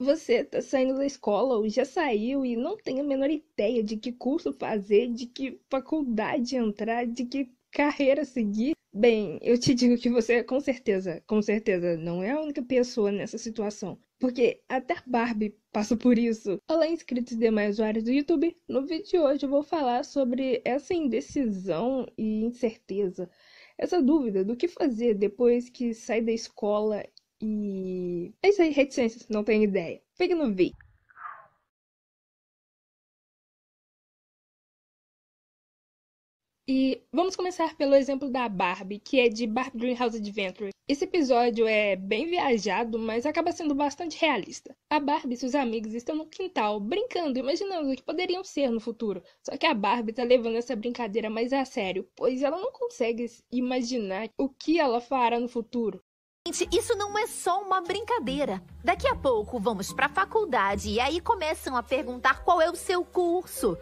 Você tá saindo da escola ou já saiu e não tem a menor ideia de que curso fazer, de que faculdade entrar, de que carreira seguir? Bem, eu te digo que você com certeza, com certeza, não é a única pessoa nessa situação. Porque até Barbie passa por isso. Olá, inscritos e demais usuários do YouTube. No vídeo de hoje eu vou falar sobre essa indecisão e incerteza. Essa dúvida do que fazer depois que sai da escola e é isso aí, reticências, não tenho ideia. Fique no V. E vamos começar pelo exemplo da Barbie, que é de Barbie Greenhouse Adventures. Esse episódio é bem viajado, mas acaba sendo bastante realista. A Barbie e seus amigos estão no quintal, brincando, imaginando o que poderiam ser no futuro. Só que a Barbie está levando essa brincadeira mais a sério, pois ela não consegue imaginar o que ela fará no futuro. Isso não é só uma brincadeira. Daqui a pouco vamos para a faculdade e aí começam a perguntar qual é o seu curso,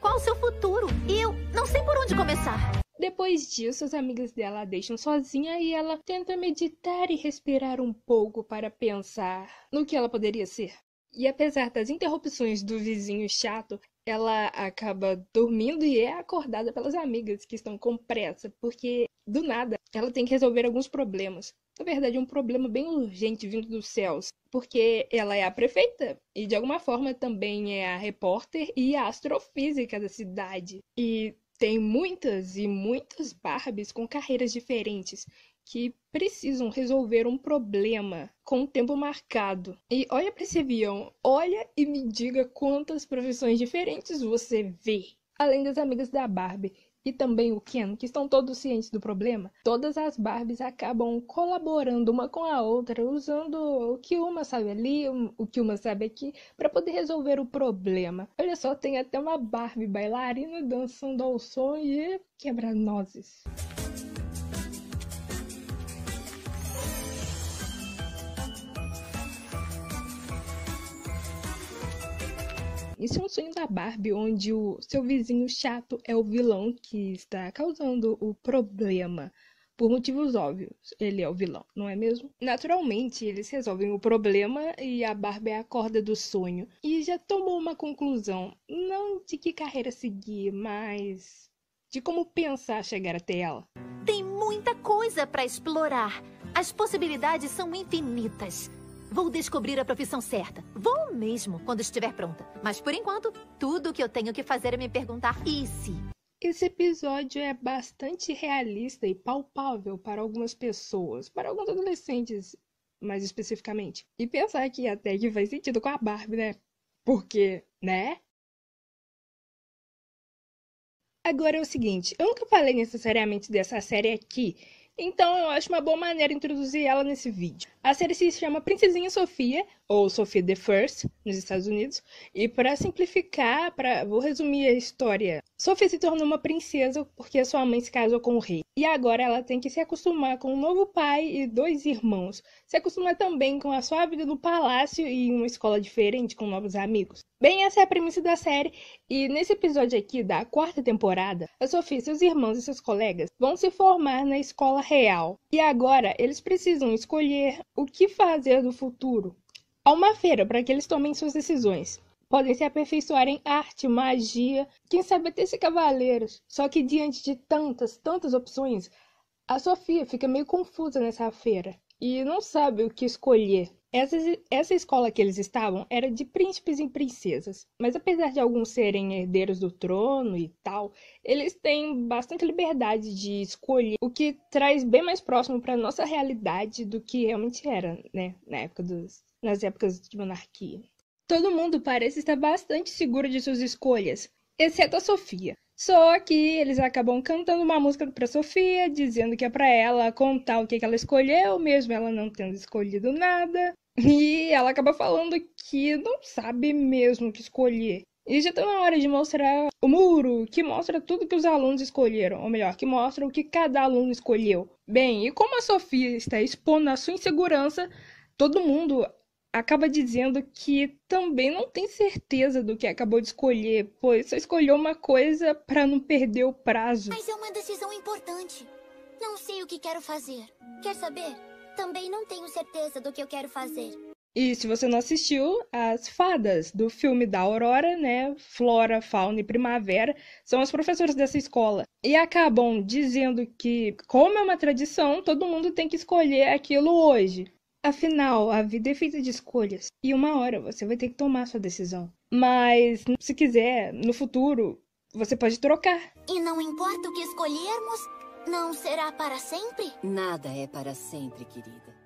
qual o seu futuro. E eu não sei por onde começar. Depois disso, as amigas dela a deixam sozinha e ela tenta meditar e respirar um pouco para pensar no que ela poderia ser. E apesar das interrupções do vizinho chato, ela acaba dormindo e é acordada pelas amigas que estão com pressa, porque do nada ela tem que resolver alguns problemas. Na verdade, é um problema bem urgente vindo dos céus, porque ela é a prefeita e, de alguma forma, também é a repórter e a astrofísica da cidade. E tem muitas e muitas Barbies com carreiras diferentes que precisam resolver um problema com o tempo marcado. E olha para esse avião, olha e me diga quantas profissões diferentes você vê. Além das amigas da Barbie, e também o Ken, que estão todos cientes do problema, todas as Barbies acabam colaborando uma com a outra, usando o que uma sabe ali, o que uma sabe aqui, para poder resolver o problema. Olha só, tem até uma Barbie bailarina dançando ao som e quebra nozes. Isso é um sonho da Barbie, onde o seu vizinho chato é o vilão que está causando o problema. Por motivos óbvios, ele é o vilão, não é mesmo? Naturalmente, eles resolvem o problema e a Barbie acorda do sonho e já tomou uma conclusão, não de que carreira seguir, mas de como pensar chegar até ela. Tem muita coisa para explorar. As possibilidades são infinitas. Vou descobrir a profissão certa. Vou mesmo, quando estiver pronta. Mas por enquanto, tudo o que eu tenho que fazer é me perguntar e se. Esse episódio é bastante realista e palpável para algumas pessoas, para alguns adolescentes, mais especificamente. E pensar que até que faz sentido com a Barbie, né? Porque, né? Agora é o seguinte, eu nunca falei necessariamente dessa série aqui, então eu acho uma boa maneira introduzir ela nesse vídeo. A série se chama Princesinha Sofia, ou Sophie the First, nos Estados Unidos. E para simplificar, pra, vou resumir a história. Sophie se tornou uma princesa porque sua mãe se casou com o rei. E agora ela tem que se acostumar com um novo pai e dois irmãos. Se acostumar também com a sua vida no palácio e uma escola diferente com novos amigos. Bem, essa é a premissa da série. E nesse episódio aqui da quarta temporada, a Sophie, seus irmãos e seus colegas vão se formar na escola real. E agora eles precisam escolher o que fazer no futuro. Há uma feira para que eles tomem suas decisões. Podem se aperfeiçoar em arte, magia, quem sabe até ser cavaleiros. Só que diante de tantas, tantas opções, a Sofia fica meio confusa nessa feira e não sabe o que escolher. Essa, essa escola que eles estavam era de príncipes e princesas, mas apesar de alguns serem herdeiros do trono e tal, eles têm bastante liberdade de escolher, o que traz bem mais próximo para nossa realidade do que realmente era, né, na época dos nas épocas de monarquia. Todo mundo parece estar bastante seguro de suas escolhas, exceto a Sofia. Só que eles acabam cantando uma música para Sofia, dizendo que é para ela contar o que, que ela escolheu, mesmo ela não tendo escolhido nada. E ela acaba falando que não sabe mesmo o que escolher. E já está na hora de mostrar o muro, que mostra tudo que os alunos escolheram, ou melhor, que mostra o que cada aluno escolheu. Bem, e como a Sofia está expondo a sua insegurança, todo mundo acaba dizendo que também não tem certeza do que acabou de escolher, pois só escolheu uma coisa para não perder o prazo. Mas é uma decisão importante. Não sei o que quero fazer. Quer saber? Também não tenho certeza do que eu quero fazer. E se você não assistiu, as fadas do filme da Aurora, né? Flora, Fauna e Primavera, são as professoras dessa escola. E acabam dizendo que, como é uma tradição, todo mundo tem que escolher aquilo hoje. Afinal, a vida é feita de escolhas e uma hora você vai ter que tomar sua decisão. Mas, se quiser, no futuro, você pode trocar. E não importa o que escolhermos, não será para sempre? Nada é para sempre, querida.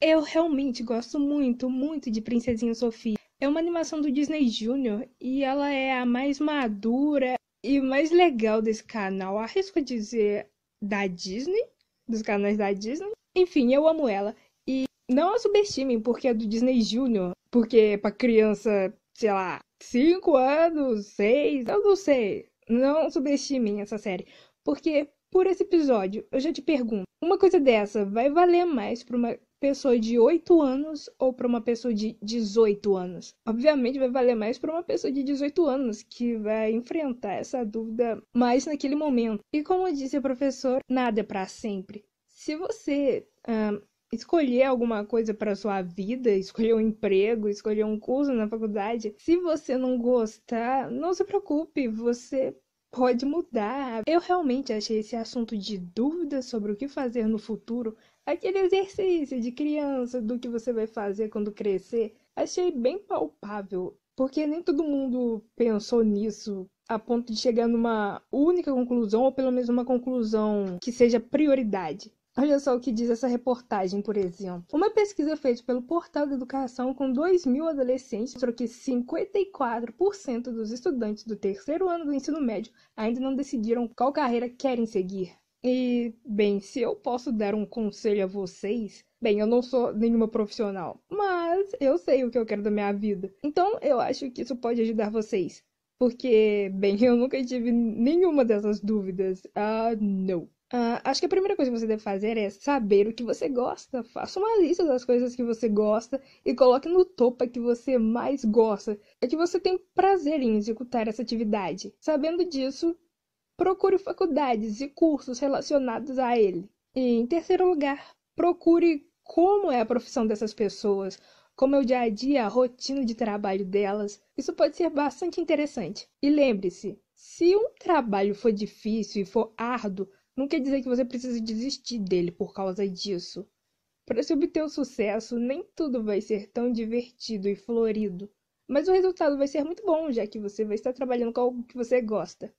Eu realmente gosto muito, muito de Princesinha Sofia. É uma animação do Disney Junior e ela é a mais madura e mais legal desse canal. Arrisco dizer da Disney, dos canais da Disney. Enfim, eu amo ela. E não a subestimem, porque é do Disney Junior. Porque é pra criança, sei lá, 5 anos, 6, eu não sei. Não subestimem essa série. Porque por esse episódio, eu já te pergunto: uma coisa dessa vai valer mais pra uma pessoa de 8 anos ou para uma pessoa de 18 anos? Obviamente vai valer mais para uma pessoa de 18 anos que vai enfrentar essa dúvida mais naquele momento. E como disse a professora, nada é para sempre se você uh, escolher alguma coisa para sua vida, escolher um emprego, escolher um curso na faculdade, se você não gostar, não se preocupe, você pode mudar. Eu realmente achei esse assunto de dúvidas sobre o que fazer no futuro, aquele exercício de criança do que você vai fazer quando crescer, achei bem palpável, porque nem todo mundo pensou nisso a ponto de chegar numa única conclusão ou pelo menos uma conclusão que seja prioridade. Olha só o que diz essa reportagem, por exemplo. Uma pesquisa feita pelo Portal de Educação com 2 mil adolescentes mostrou que 54% dos estudantes do terceiro ano do ensino médio ainda não decidiram qual carreira querem seguir. E, bem, se eu posso dar um conselho a vocês, bem, eu não sou nenhuma profissional, mas eu sei o que eu quero da minha vida. Então, eu acho que isso pode ajudar vocês. Porque, bem, eu nunca tive nenhuma dessas dúvidas. Ah, não. Uh, acho que a primeira coisa que você deve fazer é saber o que você gosta. Faça uma lista das coisas que você gosta e coloque no topo a que você mais gosta, É que você tem prazer em executar essa atividade. Sabendo disso, procure faculdades e cursos relacionados a ele. E, em terceiro lugar, procure como é a profissão dessas pessoas, como é o dia a dia, a rotina de trabalho delas. Isso pode ser bastante interessante. E lembre-se, se um trabalho for difícil e for árduo, não quer dizer que você precisa desistir dele por causa disso. Para se obter o sucesso, nem tudo vai ser tão divertido e florido, mas o resultado vai ser muito bom, já que você vai estar trabalhando com algo que você gosta.